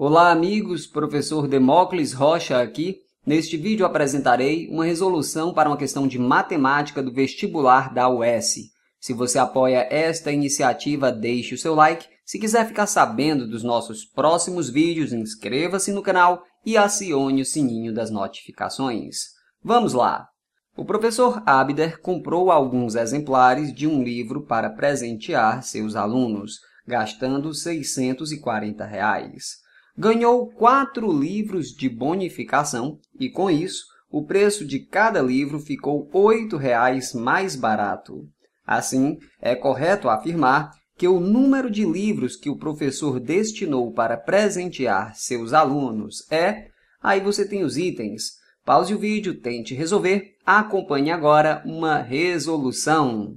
Olá, amigos. Professor Demócles Rocha aqui. Neste vídeo apresentarei uma resolução para uma questão de matemática do vestibular da UES. Se você apoia esta iniciativa, deixe o seu like. Se quiser ficar sabendo dos nossos próximos vídeos, inscreva-se no canal e acione o sininho das notificações. Vamos lá! O professor Abder comprou alguns exemplares de um livro para presentear seus alunos, gastando R$ 640. Reais ganhou quatro livros de bonificação e, com isso, o preço de cada livro ficou R$ reais mais barato. Assim, é correto afirmar que o número de livros que o professor destinou para presentear seus alunos é. Aí você tem os itens. Pause o vídeo, tente resolver. Acompanhe agora uma resolução.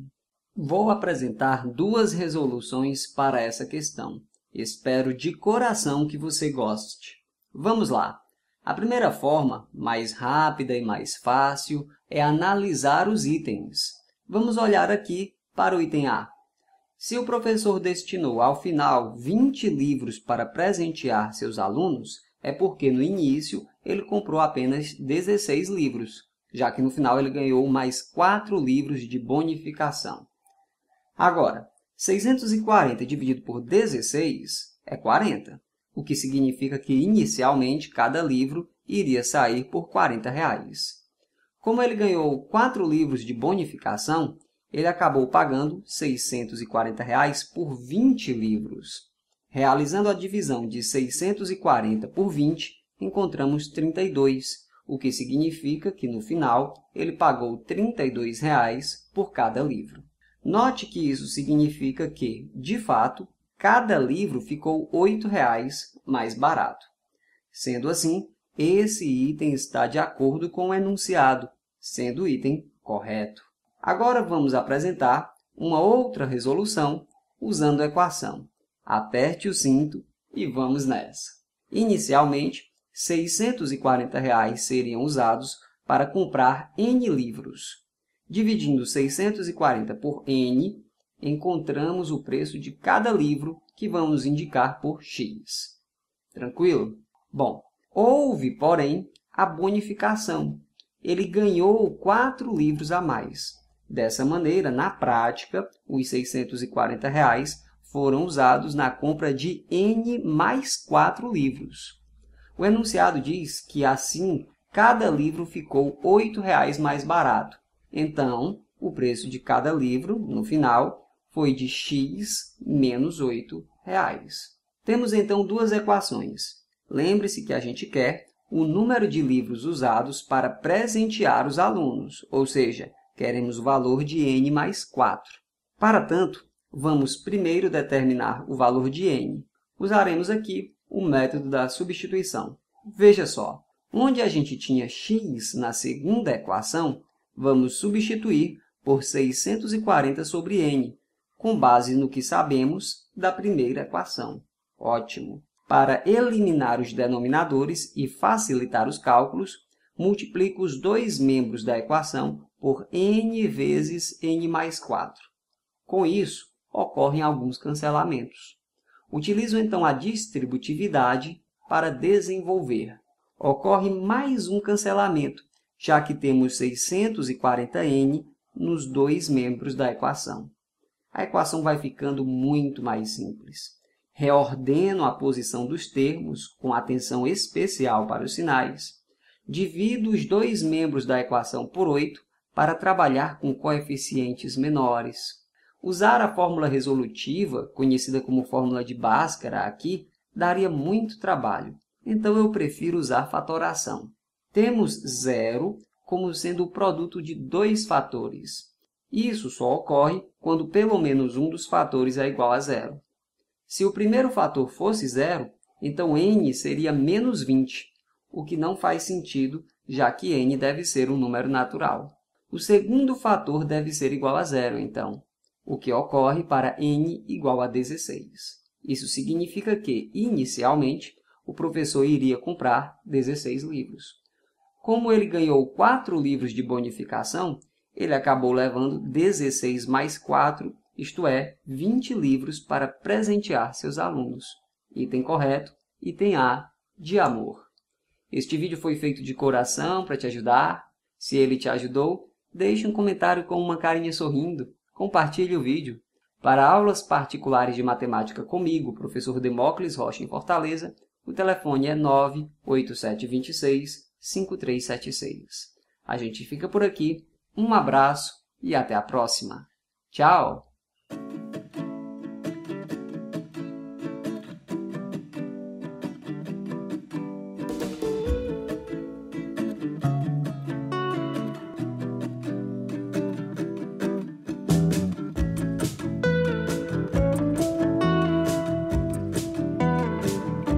Vou apresentar duas resoluções para essa questão. Espero de coração que você goste. Vamos lá! A primeira forma, mais rápida e mais fácil, é analisar os itens. Vamos olhar aqui para o item A. Se o professor destinou ao final 20 livros para presentear seus alunos, é porque no início ele comprou apenas 16 livros, já que no final ele ganhou mais 4 livros de bonificação. Agora, 640 dividido por 16 é 40, o que significa que, inicialmente, cada livro iria sair por R$ 40. Reais. Como ele ganhou quatro livros de bonificação, ele acabou pagando R$ 640 reais por 20 livros. Realizando a divisão de 640 por 20, encontramos 32, o que significa que, no final, ele pagou R$ 32 reais por cada livro. Note que isso significa que, de fato, cada livro ficou R$ 8,00 mais barato. Sendo assim, esse item está de acordo com o enunciado, sendo o item correto. Agora vamos apresentar uma outra resolução usando a equação. Aperte o cinto e vamos nessa. Inicialmente, R$ 640 seriam usados para comprar N livros. Dividindo 640 por N, encontramos o preço de cada livro que vamos indicar por X. Tranquilo? Bom, houve, porém, a bonificação. Ele ganhou quatro livros a mais. Dessa maneira, na prática, os 640 reais foram usados na compra de N mais quatro livros. O enunciado diz que, assim, cada livro ficou R$ reais mais barato, então, o preço de cada livro, no final, foi de x menos 8 reais. Temos então duas equações. Lembre-se que a gente quer o número de livros usados para presentear os alunos, ou seja, queremos o valor de n mais 4. Para tanto, vamos primeiro determinar o valor de n. Usaremos aqui o método da substituição. Veja só, onde a gente tinha x na segunda equação, vamos substituir por 640 sobre n, com base no que sabemos da primeira equação. Ótimo! Para eliminar os denominadores e facilitar os cálculos, multiplico os dois membros da equação por n vezes n mais 4. Com isso, ocorrem alguns cancelamentos. Utilizo então a distributividade para desenvolver. Ocorre mais um cancelamento, já que temos 640n nos dois membros da equação. A equação vai ficando muito mais simples. Reordeno a posição dos termos, com atenção especial para os sinais. Divido os dois membros da equação por 8 para trabalhar com coeficientes menores. Usar a fórmula resolutiva, conhecida como fórmula de Bhaskara aqui, daria muito trabalho, então eu prefiro usar fatoração. Temos zero como sendo o produto de dois fatores. Isso só ocorre quando pelo menos um dos fatores é igual a zero. Se o primeiro fator fosse zero, então n seria menos 20, o que não faz sentido, já que n deve ser um número natural. O segundo fator deve ser igual a zero, então, o que ocorre para n igual a 16. Isso significa que, inicialmente, o professor iria comprar 16 livros. Como ele ganhou quatro livros de bonificação, ele acabou levando 16 mais 4, isto é, 20 livros para presentear seus alunos. Item correto, item A, de amor. Este vídeo foi feito de coração para te ajudar. Se ele te ajudou, deixe um comentário com uma carinha sorrindo. Compartilhe o vídeo. Para aulas particulares de matemática comigo, professor Demócles Rocha em Fortaleza, o telefone é 98726 5376. A gente fica por aqui, um abraço e até a próxima. Tchau!